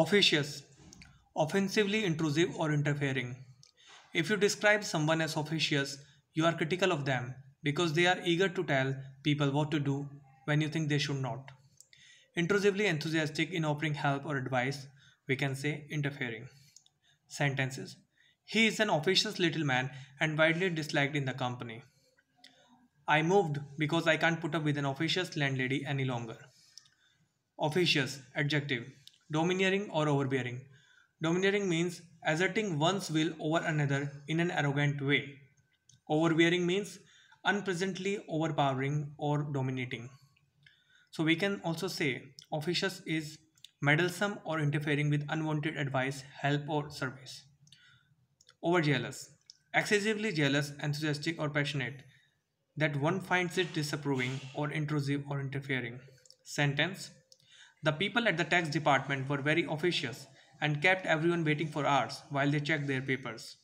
Officious offensively intrusive or interfering. If you describe someone as officious, you are critical of them because they are eager to tell people what to do when you think they should not. Intrusively enthusiastic in offering help or advice, we can say interfering. Sentences He is an officious little man and widely disliked in the company. I moved because I can't put up with an officious landlady any longer. Officious, adjective, Domineering or overbearing. Domineering means asserting one's will over another in an arrogant way. Overbearing means unpleasantly overpowering or dominating. So we can also say officious is meddlesome or interfering with unwanted advice, help or service. Overjealous. Excessively jealous, enthusiastic or passionate that one finds it disapproving or intrusive or interfering. Sentence the people at the tax department were very officious and kept everyone waiting for hours while they checked their papers.